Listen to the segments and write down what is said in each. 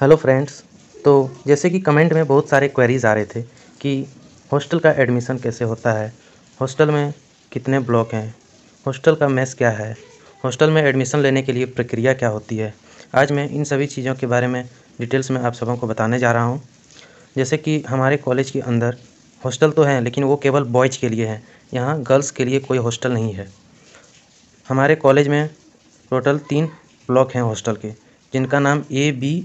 hello friends तो जैसे कि कमेंट में बहुत सारे क्वेरीज़ आ रहे थे कि हॉस्टल का एडमिशन कैसे होता है हॉस्टल में कितने ब्लॉक हैं हॉस्टल का मेस क्या है हॉस्टल में एडमिशन लेने के लिए प्रक्रिया क्या होती है आज मैं इन सभी चीज़ों के बारे में डिटेल्स में आप सबों को बताने जा रहा हूँ जैसे कि हमारे कॉलेज के अंदर हॉस्टल तो हैं लेकिन वो केवल बॉयज़ के लिए हैं यहाँ गर्ल्स के लिए कोई हॉस्टल नहीं है हमारे कॉलेज में टोटल तीन ब्लॉक हैं हॉस्टल के जिनका नाम ए बी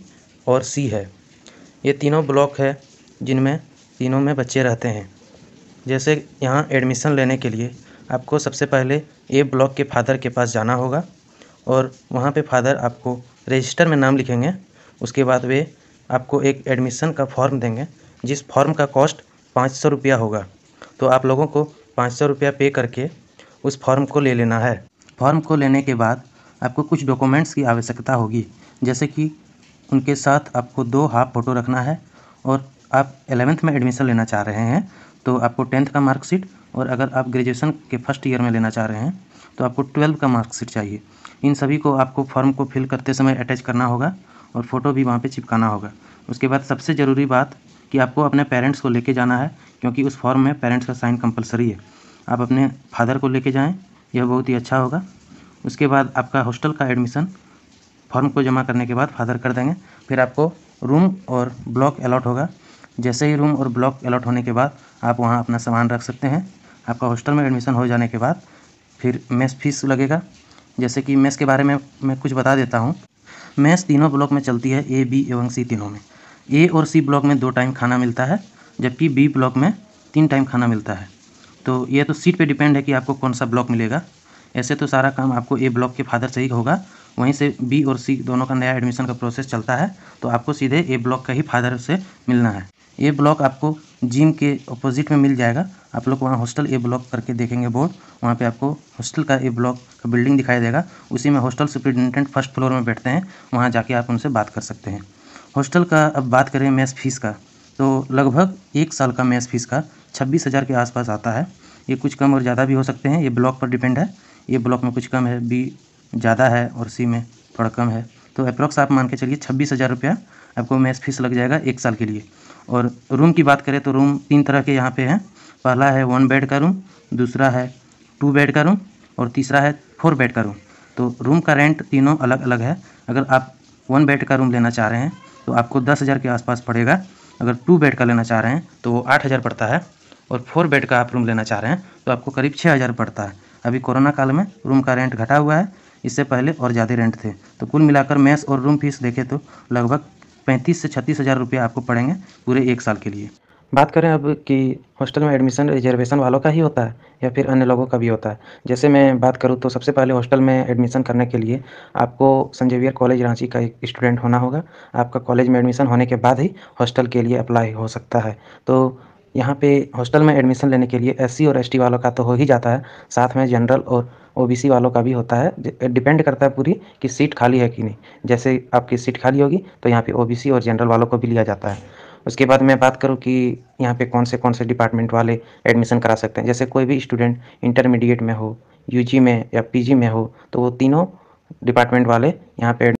और सी है ये तीनों ब्लॉक है जिनमें तीनों में बच्चे रहते हैं जैसे यहाँ एडमिशन लेने के लिए आपको सबसे पहले ए ब्लॉक के फादर के पास जाना होगा और वहाँ पे फादर आपको रजिस्टर में नाम लिखेंगे उसके बाद वे आपको एक एडमिशन का फॉर्म देंगे जिस फॉर्म का कॉस्ट पाँच सौ रुपया होगा तो आप लोगों को पाँच सौ रुपया पे करके उस फॉर्म को ले लेना है फॉर्म को लेने के बाद आपको कुछ डॉक्यूमेंट्स की आवश्यकता होगी जैसे कि उनके साथ आपको दो हाफ फ़ोटो रखना है और आप एलेवेंथ में एडमिशन लेना चाह रहे हैं तो आपको टेंथ का मार्कशीट और अगर आप ग्रेजुएशन के फर्स्ट ईयर में लेना चाह रहे हैं तो आपको ट्वेल्व का मार्कशीट चाहिए इन सभी को आपको फॉर्म को फिल करते समय अटैच करना होगा और फ़ोटो भी वहाँ पे चिपकाना होगा उसके बाद सबसे ज़रूरी बात कि आपको अपने पेरेंट्स को लेके जाना है क्योंकि उस फॉर्म में पेरेंट्स का साइन कंपलसरी है आप अपने फादर को लेके जाएं यह बहुत ही अच्छा होगा उसके बाद आपका हॉस्टल का एडमिशन फॉर्म को जमा करने के बाद फादर कर देंगे फिर आपको रूम और ब्लॉक अलॉट होगा जैसे ही रूम और ब्लॉक अलॉट होने के बाद आप वहाँ अपना सामान रख सकते हैं आपका हॉस्टल में एडमिशन हो जाने के बाद फिर मेस फीस लगेगा जैसे कि मेस के बारे में मैं कुछ बता देता हूँ मेस तीनों ब्लॉक में चलती है ए बी एवं सी तीनों में ए और सी ब्लॉक में दो टाइम खाना मिलता है जबकि बी ब्लॉक में तीन टाइम खाना मिलता है तो ये तो सीट पे डिपेंड है कि आपको कौन सा ब्लॉक मिलेगा ऐसे तो सारा काम आपको ए ब्लॉक के फादर से ही होगा वहीं से बी और सी दोनों का नया एडमिशन का प्रोसेस चलता है तो आपको सीधे ए ब्लॉक का ही फादर से मिलना है ए ब्लॉक आपको जिम के अपोजिट में मिल जाएगा आप लोग वहाँ हॉस्टल ए ब्लॉक करके देखेंगे बोर्ड वहाँ पे आपको हॉस्टल का ए ब्लॉक का बिल्डिंग दिखाई देगा उसी में हॉस्टल सुप्रिटेंडेंट फर्स्ट फ्लोर में बैठते हैं वहाँ जाके आप उनसे बात कर सकते हैं हॉस्टल का अब बात करें मैस फीस का तो लगभग एक साल का मैस फीस का छब्बीस हज़ार के आसपास आता है ये कुछ कम और ज़्यादा भी हो सकते हैं ये ब्लॉक पर डिपेंड है ये ब्लॉक में कुछ कम है बी ज़्यादा है और सी में थोड़ा कम है तो अप्रोक्स आप मान के चलिए छब्बीस हज़ार रुपया आपको मैथ फीस लग जाएगा एक साल के लिए और रूम की बात करें तो रूम तीन तरह के यहाँ पे हैं पहला है वन बेड का रूम दूसरा है टू बेड का रूम और तीसरा है फोर बेड का रूम तो रूम का रेंट तीनों अलग अलग है अगर आप वन बेड का रूम लेना चाह रहे हैं तो आपको दस हज़ार के आसपास पड़ेगा अगर टू बेड का लेना चाह रहे हैं तो वो आठ हज़ार पड़ता है और फोर बेड का आप रूम लेना चाह रहे हैं तो आपको करीब छः हज़ार पड़ता है अभी कोरोना काल में रूम का रेंट घटा हुआ है इससे पहले और ज़्यादा रेंट थे तो कुल मिलाकर मैस और रूम फीस देखें तो लगभग पैंतीस से छत्तीस हज़ार रुपये आपको पड़ेंगे पूरे एक साल के लिए बात करें अब कि हॉस्टल में एडमिशन रिजर्वेशन वालों का ही होता है या फिर अन्य लोगों का भी होता है जैसे मैं बात करूँ तो सबसे पहले हॉस्टल में एडमिशन करने के लिए आपको संजेवियर कॉलेज रांची का एक स्टूडेंट होना होगा आपका कॉलेज में एडमिशन होने के बाद ही हॉस्टल के लिए अप्लाई हो सकता है तो यहाँ पे हॉस्टल में एडमिशन लेने के लिए एससी और एसटी वालों का तो हो ही जाता है साथ में जनरल और ओबीसी वालों का भी होता है डिपेंड करता है पूरी कि सीट खाली है कि नहीं जैसे आपकी सीट खाली होगी तो यहाँ पे ओबीसी और जनरल वालों को भी लिया जाता है उसके बाद मैं बात करूँ कि यहाँ पे कौन से कौन से डिपार्टमेंट वाले एडमिशन करा सकते हैं जैसे कोई भी स्टूडेंट इंटरमीडिएट में हो यूजी में या पीजी में हो तो वो तीनों डिपार्टमेंट वाले यहाँ पे